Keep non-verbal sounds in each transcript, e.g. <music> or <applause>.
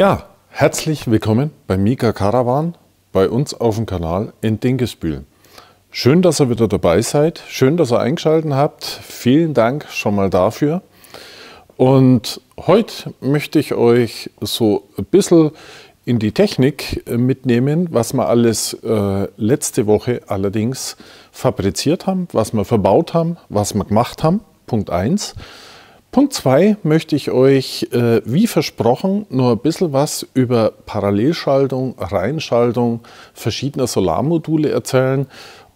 Ja, herzlich willkommen bei Mika Caravan bei uns auf dem Kanal in Dinkesbühl. Schön, dass ihr wieder dabei seid. Schön, dass ihr eingeschaltet habt. Vielen Dank schon mal dafür. Und heute möchte ich euch so ein bisschen in die Technik mitnehmen, was wir alles äh, letzte Woche allerdings fabriziert haben, was wir verbaut haben, was wir gemacht haben. Punkt 1. Punkt 2 möchte ich euch, äh, wie versprochen, nur ein bisschen was über Parallelschaltung, Reinschaltung verschiedener Solarmodule erzählen.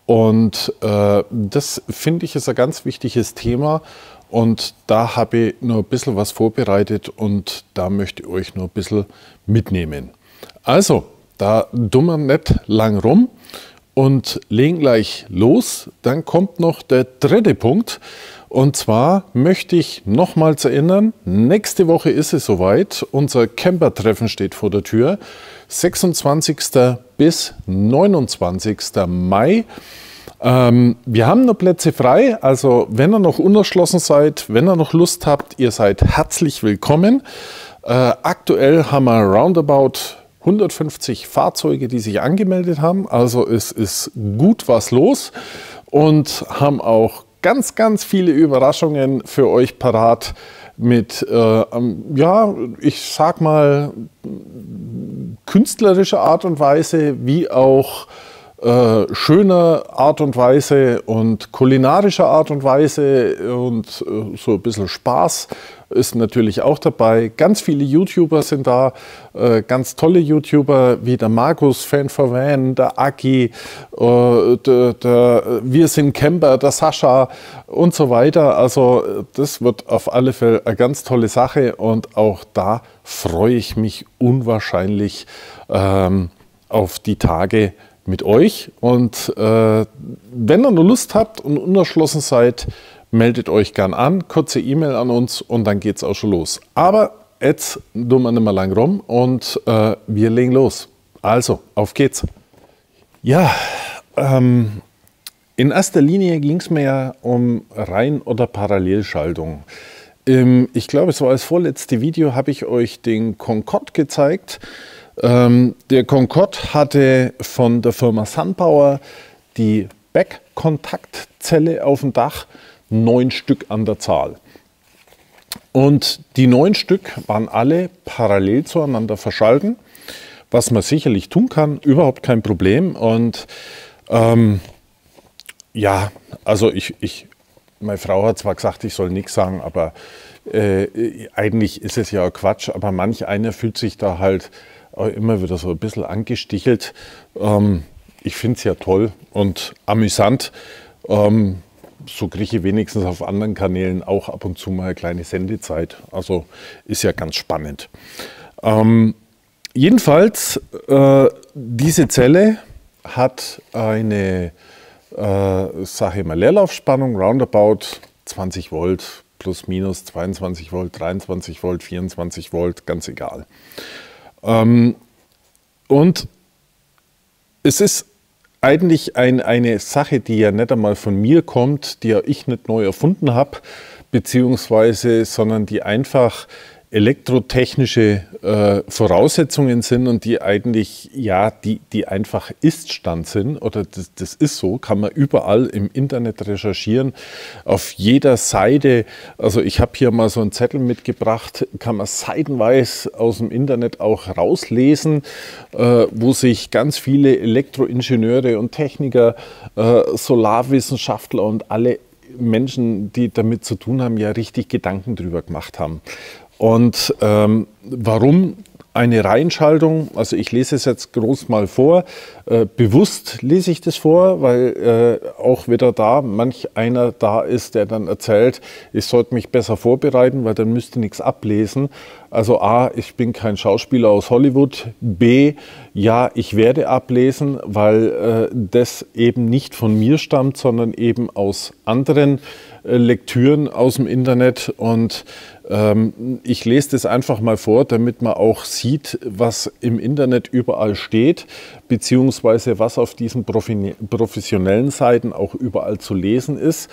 Und äh, das finde ich ist ein ganz wichtiges Thema. Und da habe ich nur ein bisschen was vorbereitet und da möchte ich euch nur ein bisschen mitnehmen. Also, da dummern nicht lang rum und legen gleich los. Dann kommt noch der dritte Punkt. Und zwar möchte ich nochmals erinnern, nächste Woche ist es soweit. Unser Camper-Treffen steht vor der Tür. 26. bis 29. Mai. Ähm, wir haben noch Plätze frei, also wenn ihr noch unerschlossen seid, wenn ihr noch Lust habt, ihr seid herzlich willkommen. Äh, aktuell haben wir roundabout 150 Fahrzeuge, die sich angemeldet haben, also es ist gut was los und haben auch ganz, ganz viele Überraschungen für euch parat mit, äh, ähm, ja, ich sag mal, künstlerischer Art und Weise, wie auch äh, schöner Art und Weise und kulinarischer Art und Weise und äh, so ein bisschen Spaß ist natürlich auch dabei. Ganz viele YouTuber sind da, äh, ganz tolle YouTuber wie der Markus, Fan for Van, der Aki, äh, der, der Wir sind Camper, der Sascha und so weiter. Also das wird auf alle Fälle eine ganz tolle Sache und auch da freue ich mich unwahrscheinlich ähm, auf die Tage mit euch. Und äh, wenn ihr nur Lust habt und unerschlossen seid, meldet euch gern an, kurze E-Mail an uns und dann geht's auch schon los. Aber jetzt tun wir nicht mehr lang rum und äh, wir legen los. Also, auf geht's. Ja, ähm, in erster Linie ging es mir ja um Rein- oder Parallelschaltung. Ähm, ich glaube, es war das vorletzte Video, habe ich euch den Concorde gezeigt. Ähm, der Concorde hatte von der Firma Sunpower die Backkontaktzelle auf dem Dach neun Stück an der Zahl. Und die neun Stück waren alle parallel zueinander verschalten, was man sicherlich tun kann, überhaupt kein Problem. Und ähm, ja, also ich, ich, meine Frau hat zwar gesagt, ich soll nichts sagen, aber äh, eigentlich ist es ja Quatsch, aber manch einer fühlt sich da halt immer wieder so ein bisschen angestichelt. Ähm, ich finde es ja toll und amüsant. Ähm, so kriege ich wenigstens auf anderen Kanälen auch ab und zu mal eine kleine Sendezeit. Also ist ja ganz spannend. Ähm, jedenfalls, äh, diese Zelle hat eine, äh, sage ich mal, Leerlaufspannung, roundabout 20 Volt, plus minus 22 Volt, 23 Volt, 24 Volt, ganz egal. Ähm, und es ist eigentlich ein, eine Sache, die ja nicht einmal von mir kommt, die ja ich nicht neu erfunden habe, beziehungsweise, sondern die einfach elektrotechnische äh, Voraussetzungen sind und die eigentlich, ja, die, die einfach Iststand sind oder das, das ist so, kann man überall im Internet recherchieren, auf jeder Seite, also ich habe hier mal so einen Zettel mitgebracht, kann man seitenweise aus dem Internet auch rauslesen, äh, wo sich ganz viele Elektroingenieure und Techniker, äh, Solarwissenschaftler und alle Menschen, die damit zu tun haben, ja richtig Gedanken drüber gemacht haben. Und ähm, warum eine Reihenschaltung, also ich lese es jetzt groß mal vor, äh, bewusst lese ich das vor, weil äh, auch wieder da manch einer da ist, der dann erzählt, ich sollte mich besser vorbereiten, weil dann müsste nichts ablesen. Also A, ich bin kein Schauspieler aus Hollywood. B, ja, ich werde ablesen, weil äh, das eben nicht von mir stammt, sondern eben aus anderen äh, Lektüren aus dem Internet und ähm, ich lese das einfach mal vor, damit man auch sieht, was im Internet überall steht, beziehungsweise was auf diesen professionellen Seiten auch überall zu lesen ist,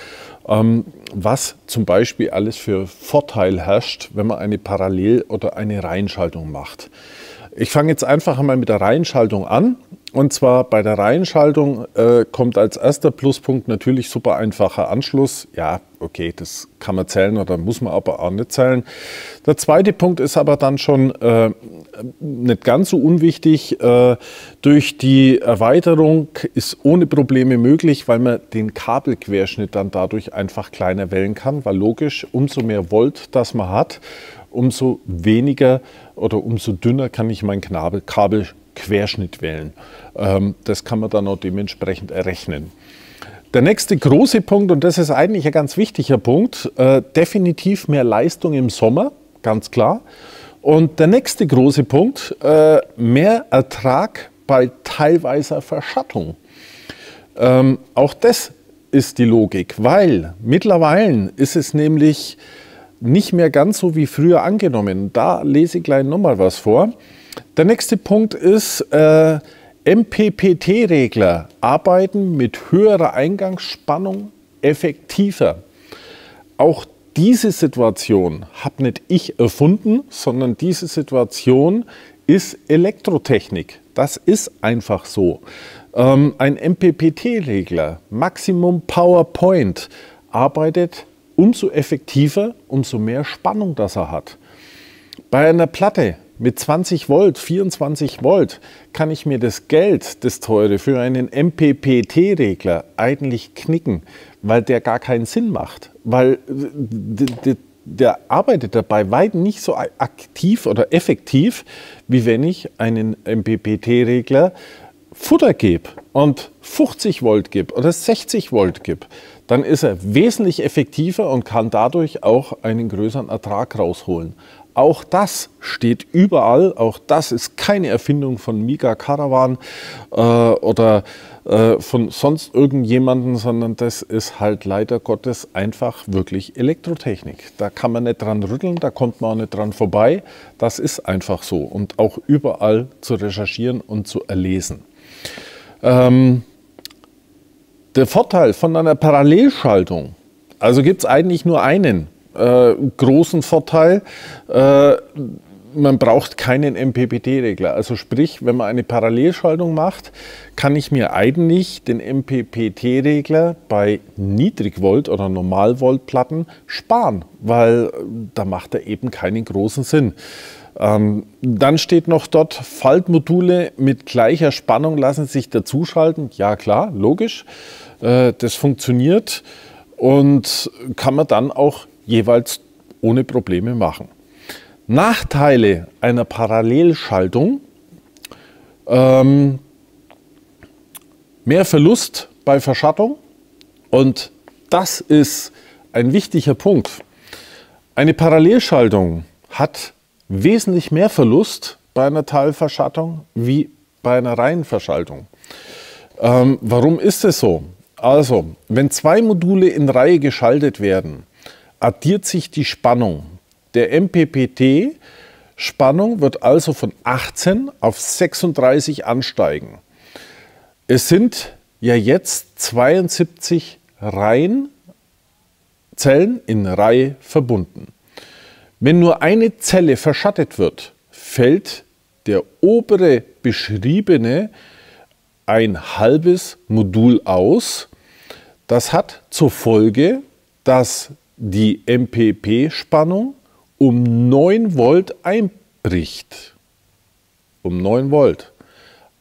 ähm, was zum Beispiel alles für Vorteil herrscht, wenn man eine Parallel- oder eine Reinschaltung macht. Ich fange jetzt einfach einmal mit der Reihenschaltung an und zwar bei der Reihenschaltung äh, kommt als erster Pluspunkt natürlich super einfacher Anschluss. Ja, okay, das kann man zählen oder muss man aber auch nicht zählen. Der zweite Punkt ist aber dann schon äh, nicht ganz so unwichtig. Äh, durch die Erweiterung ist ohne Probleme möglich, weil man den Kabelquerschnitt dann dadurch einfach kleiner wählen kann, weil logisch, umso mehr Volt das man hat, umso weniger oder umso dünner kann ich mein Kabel, Kabel Querschnitt Querschnittwellen. Ähm, das kann man dann auch dementsprechend errechnen. Der nächste große Punkt, und das ist eigentlich ein ganz wichtiger Punkt, äh, definitiv mehr Leistung im Sommer, ganz klar. Und der nächste große Punkt, äh, mehr Ertrag bei teilweiser Verschattung. Ähm, auch das ist die Logik, weil mittlerweile ist es nämlich nicht mehr ganz so wie früher angenommen. Da lese ich gleich nochmal was vor. Der nächste Punkt ist äh, MPPT-Regler arbeiten mit höherer Eingangsspannung effektiver. Auch diese Situation habe nicht ich erfunden, sondern diese Situation ist Elektrotechnik. Das ist einfach so. Ähm, ein MPPT-Regler, Maximum PowerPoint, arbeitet umso effektiver, umso mehr Spannung, das er hat. Bei einer Platte mit 20 Volt, 24 Volt kann ich mir das Geld, das teure, für einen MPPT-Regler eigentlich knicken, weil der gar keinen Sinn macht. Weil äh, der arbeitet dabei weit nicht so aktiv oder effektiv, wie wenn ich einen MPPT-Regler Futter gebe und 50 Volt gebe oder 60 Volt gebe, dann ist er wesentlich effektiver und kann dadurch auch einen größeren Ertrag rausholen. Auch das steht überall. Auch das ist keine Erfindung von Mika Caravan äh, oder äh, von sonst irgendjemanden, sondern das ist halt leider Gottes einfach wirklich Elektrotechnik. Da kann man nicht dran rütteln, da kommt man auch nicht dran vorbei. Das ist einfach so. Und auch überall zu recherchieren und zu erlesen. Ähm, der Vorteil von einer Parallelschaltung, also gibt es eigentlich nur einen, äh, großen Vorteil. Äh, man braucht keinen MPPT-Regler. Also sprich, wenn man eine Parallelschaltung macht, kann ich mir eigentlich den MPPT-Regler bei Niedrigvolt- oder Normalvoltplatten sparen, weil äh, da macht er eben keinen großen Sinn. Ähm, dann steht noch dort, Faltmodule mit gleicher Spannung lassen sich dazuschalten. Ja klar, logisch, äh, das funktioniert und kann man dann auch jeweils ohne Probleme machen. Nachteile einer Parallelschaltung, ähm, mehr Verlust bei Verschattung und das ist ein wichtiger Punkt. Eine Parallelschaltung hat wesentlich mehr Verlust bei einer Teilverschattung wie bei einer reinen Verschaltung. Ähm, warum ist es so? Also, wenn zwei Module in Reihe geschaltet werden, addiert sich die Spannung. Der MPPT Spannung wird also von 18 auf 36 ansteigen. Es sind ja jetzt 72 Reihen, Zellen in Reihe verbunden. Wenn nur eine Zelle verschattet wird, fällt der obere beschriebene ein halbes Modul aus. Das hat zur Folge, dass die MPP-Spannung um 9 Volt einbricht. Um 9 Volt.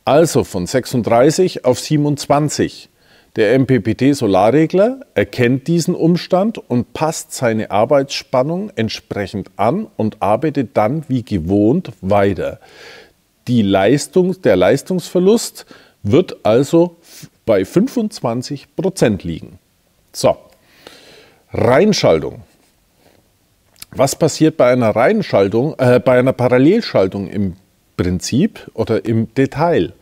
Also von 36 auf 27. Der MPPT-Solarregler erkennt diesen Umstand und passt seine Arbeitsspannung entsprechend an und arbeitet dann wie gewohnt weiter. Die Leistung, der Leistungsverlust wird also bei 25 Prozent liegen. So, Reinschaltung. Was passiert bei einer Reihenschaltung, äh, bei einer Parallelschaltung im Prinzip oder im Detail?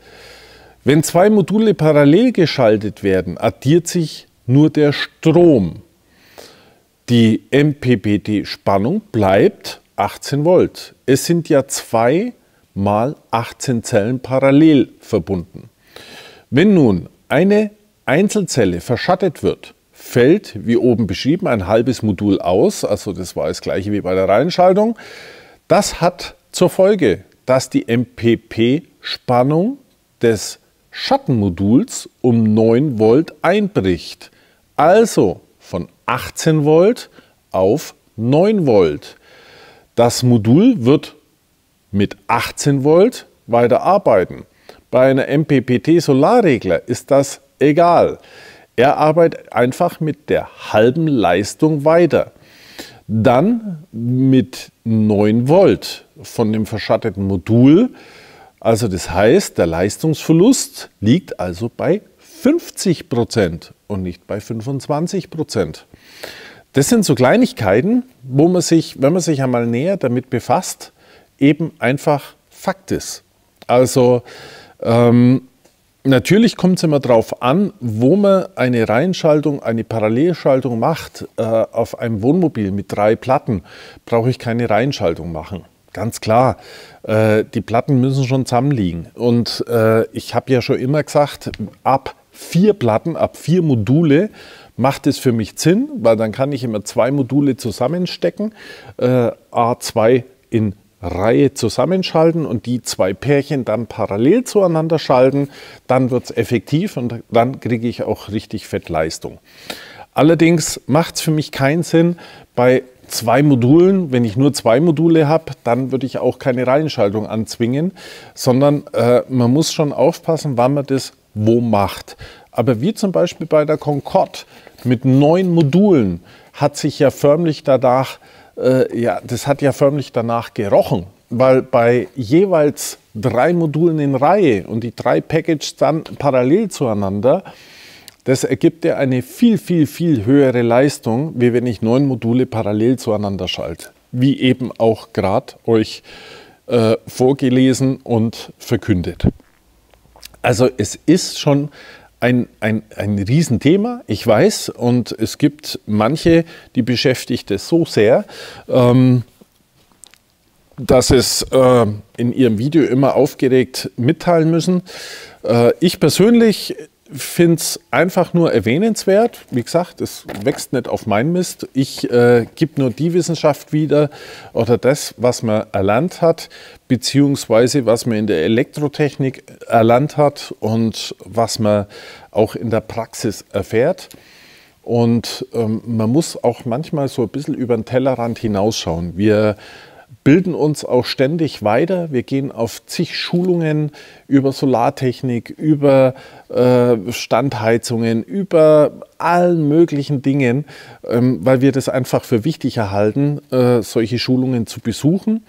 Wenn zwei Module parallel geschaltet werden, addiert sich nur der Strom. Die MPPT-Spannung bleibt 18 Volt. Es sind ja zwei mal 18 Zellen parallel verbunden. Wenn nun eine Einzelzelle verschattet wird, fällt, wie oben beschrieben, ein halbes Modul aus. Also das war das gleiche wie bei der Reihenschaltung. Das hat zur Folge, dass die MPP-Spannung des Schattenmoduls um 9 Volt einbricht. Also von 18 Volt auf 9 Volt. Das Modul wird mit 18 Volt weiterarbeiten. Bei einer MPPT-Solarregler ist das egal. Er arbeitet einfach mit der halben Leistung weiter. Dann mit 9 Volt von dem verschatteten Modul. Also das heißt, der Leistungsverlust liegt also bei 50 Prozent und nicht bei 25 Prozent. Das sind so Kleinigkeiten, wo man sich, wenn man sich einmal näher damit befasst, eben einfach Fakt ist. Also ähm, Natürlich kommt es immer darauf an, wo man eine Reihenschaltung, eine Parallelschaltung macht. Äh, auf einem Wohnmobil mit drei Platten brauche ich keine Reihenschaltung machen. Ganz klar, äh, die Platten müssen schon zusammenliegen. Und äh, ich habe ja schon immer gesagt, ab vier Platten, ab vier Module macht es für mich Sinn, weil dann kann ich immer zwei Module zusammenstecken, äh, A2 in Reihe zusammenschalten und die zwei Pärchen dann parallel zueinander schalten, dann wird es effektiv und dann kriege ich auch richtig Fettleistung. Allerdings macht es für mich keinen Sinn, bei zwei Modulen, wenn ich nur zwei Module habe, dann würde ich auch keine Reihenschaltung anzwingen, sondern äh, man muss schon aufpassen, wann man das wo macht. Aber wie zum Beispiel bei der Concorde mit neun Modulen hat sich ja förmlich danach äh, äh, ja, das hat ja förmlich danach gerochen, weil bei jeweils drei Modulen in Reihe und die drei Packages dann parallel zueinander, das ergibt ja eine viel, viel, viel höhere Leistung, wie wenn ich neun Module parallel zueinander schalte. Wie eben auch gerade euch äh, vorgelesen und verkündet. Also es ist schon ein, ein, ein Riesenthema, ich weiß, und es gibt manche, die beschäftigt es so sehr, ähm, dass es äh, in ihrem Video immer aufgeregt mitteilen müssen. Äh, ich persönlich finde es einfach nur erwähnenswert. Wie gesagt, es wächst nicht auf meinen Mist. Ich äh, gebe nur die Wissenschaft wieder oder das, was man erlernt hat, beziehungsweise was man in der Elektrotechnik erlernt hat und was man auch in der Praxis erfährt. Und ähm, man muss auch manchmal so ein bisschen über den Tellerrand hinausschauen. Wir bilden uns auch ständig weiter. Wir gehen auf zig Schulungen über Solartechnik, über äh, Standheizungen, über allen möglichen Dingen, ähm, weil wir das einfach für wichtig erhalten, äh, solche Schulungen zu besuchen.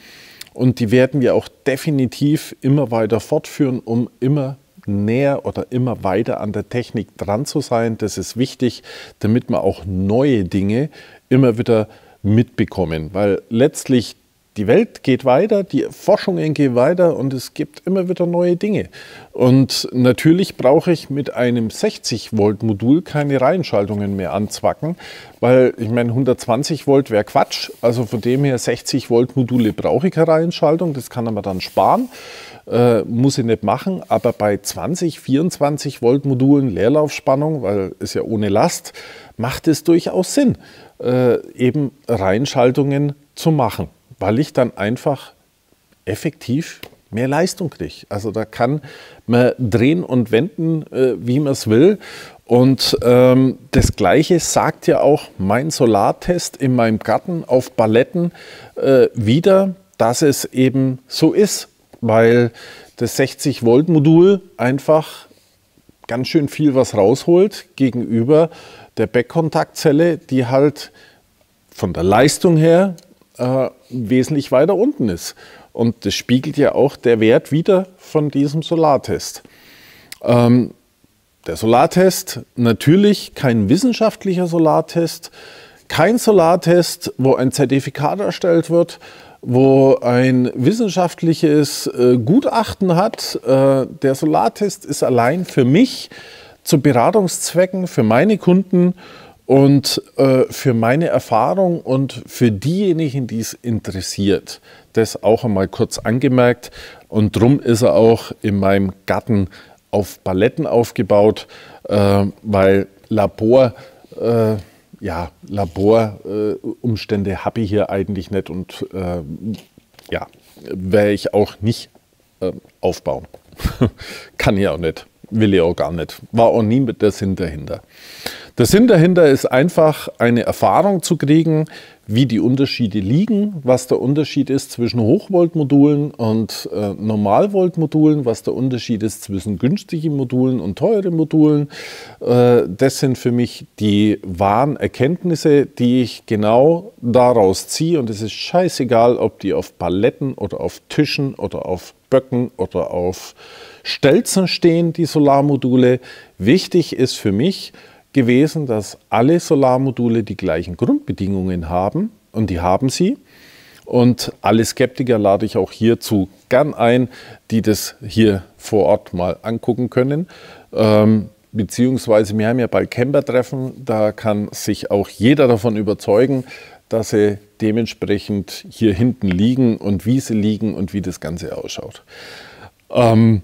Und die werden wir auch definitiv immer weiter fortführen, um immer näher oder immer weiter an der Technik dran zu sein. Das ist wichtig, damit man auch neue Dinge immer wieder mitbekommen, weil letztlich die Welt geht weiter, die Forschungen gehen weiter und es gibt immer wieder neue Dinge. Und natürlich brauche ich mit einem 60-Volt-Modul keine Reihenschaltungen mehr anzwacken, weil ich meine, 120 Volt wäre Quatsch. Also von dem her 60 Volt-Module brauche ich keine Reihenschaltung, das kann man dann sparen. Äh, muss ich nicht machen, aber bei 20, 24 Volt Modulen Leerlaufspannung, weil es ja ohne Last, macht es durchaus Sinn, äh, eben Reinschaltungen zu machen weil ich dann einfach effektiv mehr Leistung kriege. Also da kann man drehen und wenden, äh, wie man es will. Und ähm, das Gleiche sagt ja auch mein Solartest in meinem Garten auf Paletten äh, wieder, dass es eben so ist, weil das 60 Volt Modul einfach ganz schön viel was rausholt gegenüber der Backkontaktzelle, die halt von der Leistung her äh, wesentlich weiter unten ist. Und das spiegelt ja auch der Wert wieder von diesem Solartest. Ähm, der Solartest, natürlich kein wissenschaftlicher Solartest, kein Solartest, wo ein Zertifikat erstellt wird, wo ein wissenschaftliches äh, Gutachten hat. Äh, der Solartest ist allein für mich zu Beratungszwecken, für meine Kunden und äh, für meine Erfahrung und für diejenigen, die es interessiert, das auch einmal kurz angemerkt. Und drum ist er auch in meinem Garten auf Paletten aufgebaut, äh, weil Labor, äh, ja, Laborumstände äh, habe ich hier eigentlich nicht und äh, ja, werde ich auch nicht äh, aufbauen. <laughs> Kann ich auch nicht, will ich auch gar nicht. War auch nie mit der Sinn dahinter. Der Sinn dahinter ist einfach eine Erfahrung zu kriegen, wie die Unterschiede liegen, was der Unterschied ist zwischen Hochvoltmodulen und äh, Normalvoltmodulen, was der Unterschied ist zwischen günstigen Modulen und teuren Modulen. Äh, das sind für mich die wahren Erkenntnisse, die ich genau daraus ziehe. Und es ist scheißegal, ob die auf Paletten oder auf Tischen oder auf Böcken oder auf Stelzen stehen, die Solarmodule. Wichtig ist für mich, gewesen, dass alle Solarmodule die gleichen Grundbedingungen haben und die haben sie. Und alle Skeptiker lade ich auch hierzu gern ein, die das hier vor Ort mal angucken können. Ähm, beziehungsweise wir haben ja bald Camper-Treffen, da kann sich auch jeder davon überzeugen, dass sie dementsprechend hier hinten liegen und wie sie liegen und wie das Ganze ausschaut. Ähm,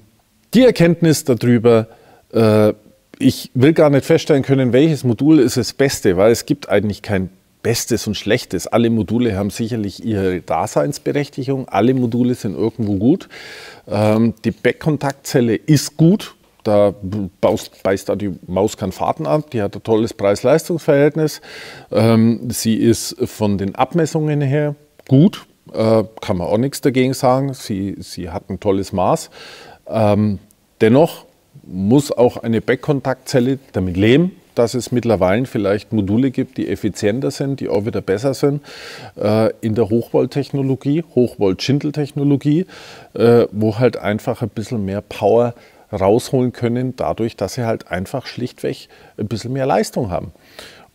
die Erkenntnis darüber äh, ich will gar nicht feststellen können, welches Modul ist das Beste, weil es gibt eigentlich kein Bestes und Schlechtes. Alle Module haben sicherlich ihre Daseinsberechtigung, alle Module sind irgendwo gut. Ähm, die Backkontaktzelle ist gut, da baust, beißt da die Maus keinen Faden ab, die hat ein tolles Preis-Leistungs-Verhältnis. Ähm, sie ist von den Abmessungen her gut, äh, kann man auch nichts dagegen sagen, sie, sie hat ein tolles Maß. Ähm, dennoch muss auch eine Backkontaktzelle damit leben, dass es mittlerweile vielleicht Module gibt, die effizienter sind, die auch wieder besser sind. Äh, in der Hochvolt-Technologie, Hochvolt-Schindeltechnologie, äh, wo halt einfach ein bisschen mehr Power rausholen können, dadurch, dass sie halt einfach schlichtweg ein bisschen mehr Leistung haben.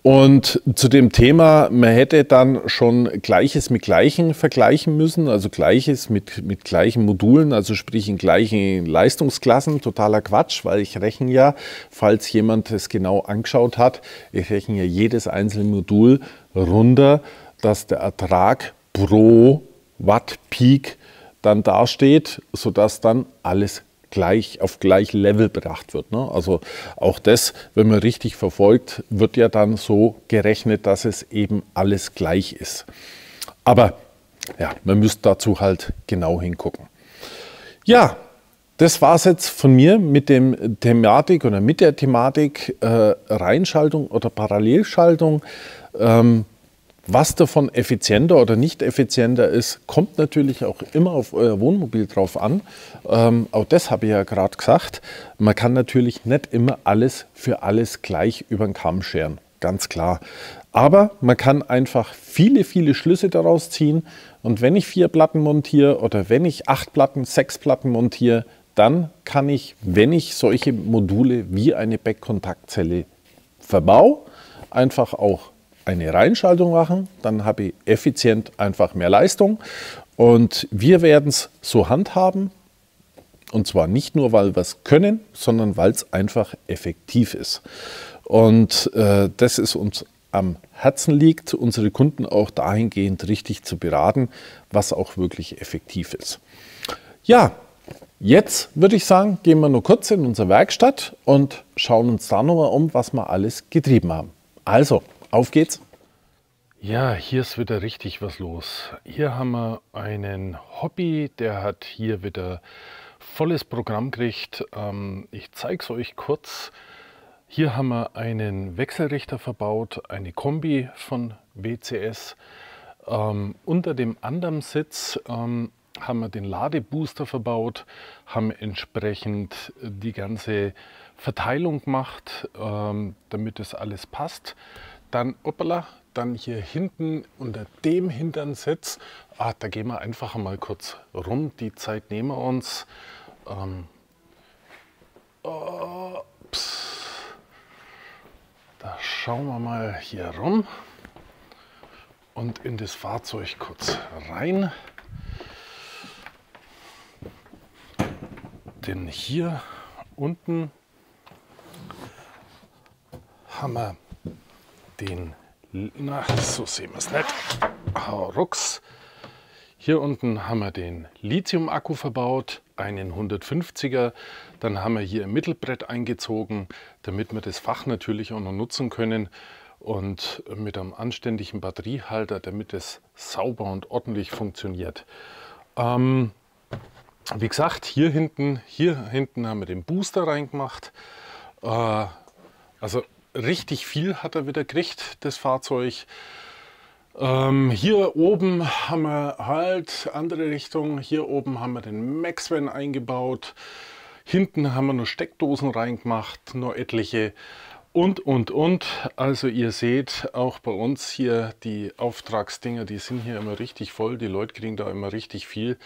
Und zu dem Thema, man hätte dann schon Gleiches mit Gleichem vergleichen müssen, also Gleiches mit, mit gleichen Modulen, also sprich in gleichen Leistungsklassen, totaler Quatsch, weil ich rechne ja, falls jemand es genau angeschaut hat, ich rechne ja jedes einzelne Modul runter, dass der Ertrag pro Watt Peak dann dasteht, sodass dann alles gleich auf gleich Level gebracht wird. Ne? Also auch das, wenn man richtig verfolgt, wird ja dann so gerechnet, dass es eben alles gleich ist. Aber ja, man müsste dazu halt genau hingucken. Ja, das war es jetzt von mir mit dem Thematik oder mit der Thematik äh, Reinschaltung oder Parallelschaltung. Ähm, was davon effizienter oder nicht effizienter ist, kommt natürlich auch immer auf euer Wohnmobil drauf an. Ähm, auch das habe ich ja gerade gesagt. Man kann natürlich nicht immer alles für alles gleich über den Kamm scheren. Ganz klar. Aber man kann einfach viele, viele Schlüsse daraus ziehen. Und wenn ich vier Platten montiere oder wenn ich acht Platten, sechs Platten montiere, dann kann ich, wenn ich solche Module wie eine Backkontaktzelle verbau, einfach auch eine Reinschaltung machen, dann habe ich effizient einfach mehr Leistung. Und wir werden es so handhaben, und zwar nicht nur, weil wir es können, sondern weil es einfach effektiv ist. Und äh, das ist uns am Herzen liegt, unsere Kunden auch dahingehend richtig zu beraten, was auch wirklich effektiv ist. Ja, Jetzt würde ich sagen, gehen wir nur kurz in unsere Werkstatt und schauen uns da nochmal um, was wir alles getrieben haben. Also, auf geht's! Ja, hier ist wieder richtig was los. Hier haben wir einen Hobby, der hat hier wieder volles Programm gekriegt. Ähm, ich zeige es euch kurz. Hier haben wir einen Wechselrichter verbaut, eine Kombi von WCS. Ähm, unter dem anderen Sitz ähm, haben wir den Ladebooster verbaut, haben entsprechend die ganze Verteilung gemacht, damit das alles passt dann hoppala, dann hier hinten unter dem Hintern sitzt. Ah, da gehen wir einfach mal kurz rum. Die Zeit nehmen wir uns. Ähm, oh, da schauen wir mal hier rum und in das Fahrzeug kurz rein. Denn hier unten haben wir den, na, so sehen wir es nicht, rucks. Hier unten haben wir den Lithium-Akku verbaut, einen 150er. Dann haben wir hier ein Mittelbrett eingezogen, damit wir das Fach natürlich auch noch nutzen können. Und mit einem anständigen Batteriehalter, damit es sauber und ordentlich funktioniert. Ähm, wie gesagt, hier hinten, hier hinten haben wir den Booster reingemacht. Äh, also richtig viel hat er wieder gekriegt, das Fahrzeug. Ähm, hier oben haben wir halt andere Richtung. Hier oben haben wir den Maxvan eingebaut. Hinten haben wir noch Steckdosen reingemacht, noch etliche und, und, und. Also ihr seht auch bei uns hier die Auftragsdinger, die sind hier immer richtig voll. Die Leute kriegen da immer richtig viel.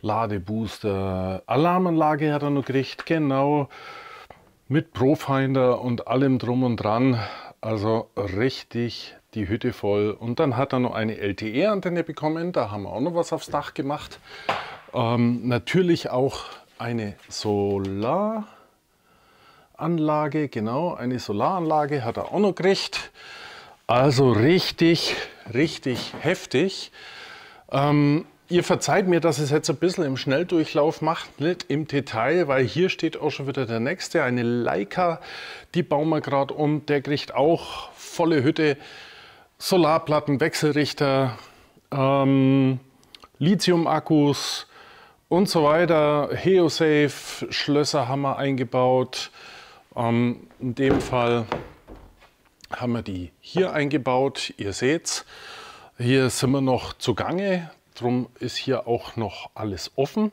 Ladebooster, Alarmanlage hat er noch gekriegt, genau. Mit Profinder und allem drum und dran. Also richtig die Hütte voll. Und dann hat er noch eine LTE-Antenne bekommen. Da haben wir auch noch was aufs Dach gemacht. Ähm, natürlich auch eine Solaranlage. Genau, eine Solaranlage hat er auch noch gekriegt. Also richtig, richtig heftig. Ähm, Ihr verzeiht mir, dass ich es jetzt ein bisschen im Schnelldurchlauf mache, nicht im Detail, weil hier steht auch schon wieder der nächste, eine Leica, die bauen wir gerade um, der kriegt auch volle Hütte, Solarplatten, Wechselrichter, ähm, Lithium-Akkus und so weiter, Heosafe, Schlösser haben wir eingebaut, ähm, in dem Fall haben wir die hier eingebaut, ihr seht's. Hier sind wir noch zugange. Drum ist hier auch noch alles offen.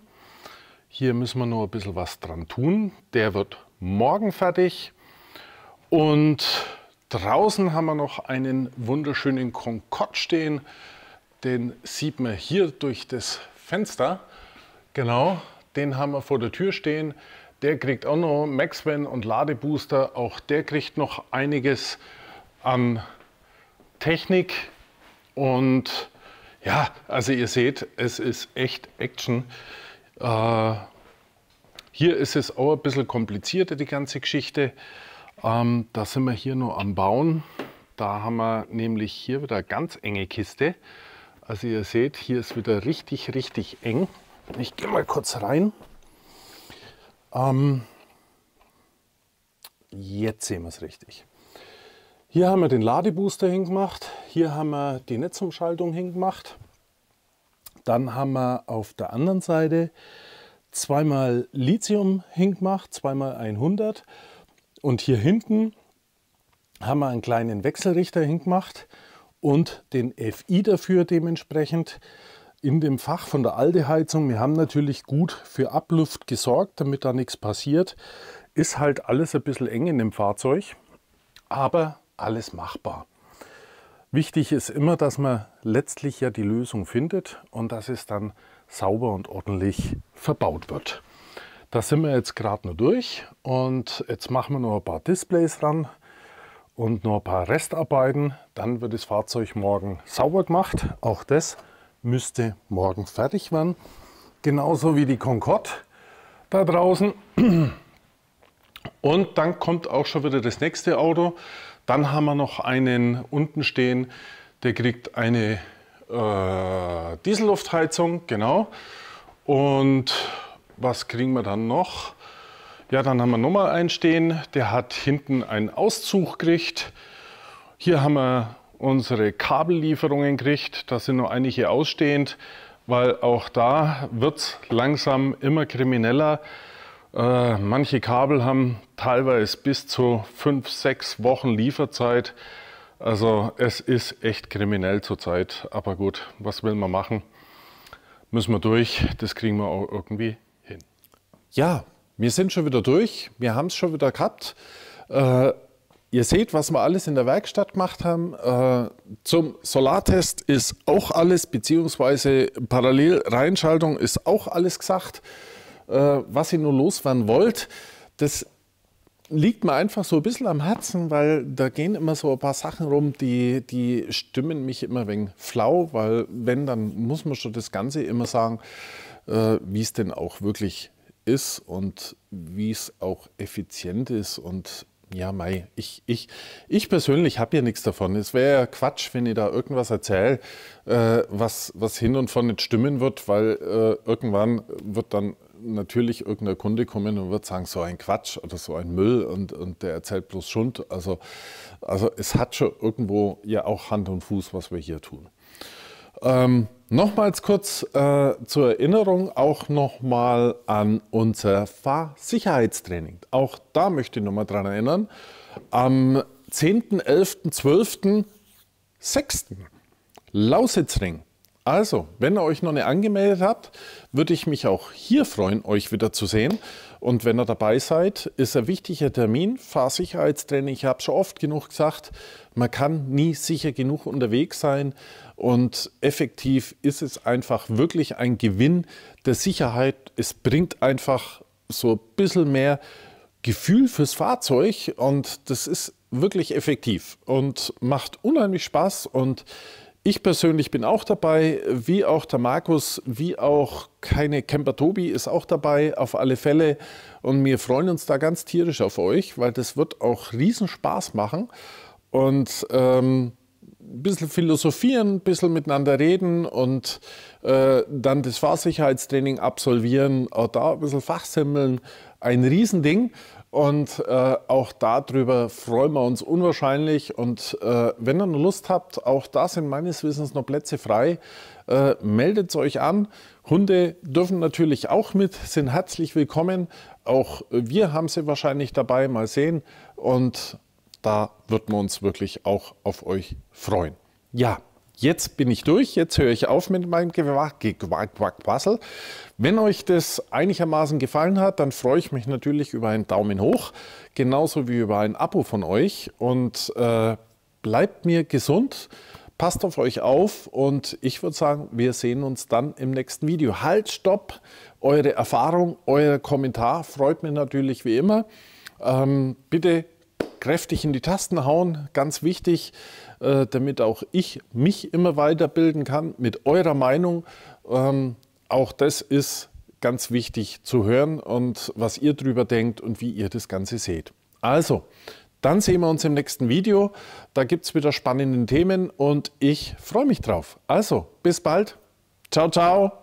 Hier müssen wir noch ein bisschen was dran tun. Der wird morgen fertig. Und draußen haben wir noch einen wunderschönen Konkord stehen. Den sieht man hier durch das Fenster. Genau, den haben wir vor der Tür stehen. Der kriegt auch noch Maxven und Ladebooster. Auch der kriegt noch einiges an Technik. Und ja, also ihr seht, es ist echt Action. Äh, hier ist es auch ein bisschen komplizierter, die ganze Geschichte. Ähm, da sind wir hier nur am Bauen. Da haben wir nämlich hier wieder eine ganz enge Kiste. Also ihr seht, hier ist wieder richtig, richtig eng. Ich gehe mal kurz rein. Ähm, jetzt sehen wir es richtig. Hier haben wir den Ladebooster hingemacht. Hier haben wir die Netzumschaltung hingemacht. Dann haben wir auf der anderen Seite zweimal Lithium hingemacht, zweimal 100. Und hier hinten haben wir einen kleinen Wechselrichter hingemacht und den FI dafür dementsprechend in dem Fach von der Alde-Heizung. Wir haben natürlich gut für Abluft gesorgt, damit da nichts passiert. Ist halt alles ein bisschen eng in dem Fahrzeug, aber alles machbar. Wichtig ist immer, dass man letztlich ja die Lösung findet und dass es dann sauber und ordentlich verbaut wird. Da sind wir jetzt gerade nur durch und jetzt machen wir noch ein paar Displays ran und noch ein paar Restarbeiten. Dann wird das Fahrzeug morgen sauber gemacht. Auch das müsste morgen fertig werden. Genauso wie die Concorde da draußen. Und dann kommt auch schon wieder das nächste Auto. Dann haben wir noch einen unten stehen, der kriegt eine äh, Dieselluftheizung, genau. Und was kriegen wir dann noch? Ja, dann haben wir nochmal einen stehen, der hat hinten einen Auszug gekriegt. Hier haben wir unsere Kabellieferungen gekriegt, da sind noch einige ausstehend, weil auch da wird es langsam immer krimineller. Äh, manche Kabel haben teilweise bis zu fünf, sechs Wochen Lieferzeit. Also es ist echt kriminell zurzeit. Aber gut, was will man machen? Müssen wir durch. Das kriegen wir auch irgendwie hin. Ja, wir sind schon wieder durch. Wir haben es schon wieder gehabt. Äh, ihr seht, was wir alles in der Werkstatt gemacht haben. Äh, zum Solartest ist auch alles, beziehungsweise Parallelreinschaltung ist auch alles gesagt. Äh, was ihr nur loswerden wollt. Das liegt mir einfach so ein bisschen am Herzen, weil da gehen immer so ein paar Sachen rum, die, die stimmen mich immer wegen flau, weil wenn, dann muss man schon das Ganze immer sagen, äh, wie es denn auch wirklich ist und wie es auch effizient ist und ja, Mai, ich, ich, ich persönlich habe ja nichts davon. Es wäre ja Quatsch, wenn ich da irgendwas erzähle, äh, was, was hin und von nicht stimmen wird, weil äh, irgendwann wird dann natürlich irgendein Kunde kommen und wird sagen, so ein Quatsch oder so ein Müll und, und der erzählt bloß Schund. Also, also es hat schon irgendwo ja auch Hand und Fuß, was wir hier tun. Ähm, nochmals kurz äh, zur Erinnerung auch nochmal an unser Fahrsicherheitstraining. Auch da möchte ich nochmal dran erinnern. Am 10., 11., 12., 6. Lausitzring also, wenn ihr euch noch nicht angemeldet habt, würde ich mich auch hier freuen, euch wieder zu sehen. Und wenn ihr dabei seid, ist ein wichtiger Termin, Fahrsicherheitstraining. Ich habe schon oft genug gesagt, man kann nie sicher genug unterwegs sein. Und effektiv ist es einfach wirklich ein Gewinn der Sicherheit. Es bringt einfach so ein bisschen mehr Gefühl fürs Fahrzeug und das ist wirklich effektiv und macht unheimlich Spaß und ich persönlich bin auch dabei, wie auch der Markus, wie auch keine Camper Tobi ist auch dabei, auf alle Fälle. Und wir freuen uns da ganz tierisch auf euch, weil das wird auch Riesenspaß machen. Und ähm, ein bisschen philosophieren, ein bisschen miteinander reden und äh, dann das Fahrsicherheitstraining absolvieren, auch da ein bisschen fachsimmeln. Ein Riesending. Und äh, auch darüber freuen wir uns unwahrscheinlich. Und äh, wenn ihr noch Lust habt, auch da sind meines Wissens noch Plätze frei. Äh, meldet euch an. Hunde dürfen natürlich auch mit, sind herzlich willkommen. Auch wir haben sie wahrscheinlich dabei, mal sehen. Und da würden wir uns wirklich auch auf euch freuen. Ja, Jetzt bin ich durch, jetzt höre ich auf mit meinem Gequack-Quassel. Wenn euch das einigermaßen gefallen hat, dann freue ich mich natürlich über einen Daumen hoch, genauso wie über ein Abo von euch. Und äh, bleibt mir gesund, passt auf euch auf und ich würde sagen, wir sehen uns dann im nächsten Video. Halt, stopp, eure Erfahrung, euer Kommentar freut mich natürlich wie immer. Ähm, bitte kräftig in die Tasten hauen, ganz wichtig, äh, damit auch ich mich immer weiterbilden kann mit eurer Meinung. Ähm, auch das ist ganz wichtig zu hören und was ihr drüber denkt und wie ihr das Ganze seht. Also, dann sehen wir uns im nächsten Video. Da gibt es wieder spannende Themen und ich freue mich drauf. Also, bis bald. Ciao, ciao.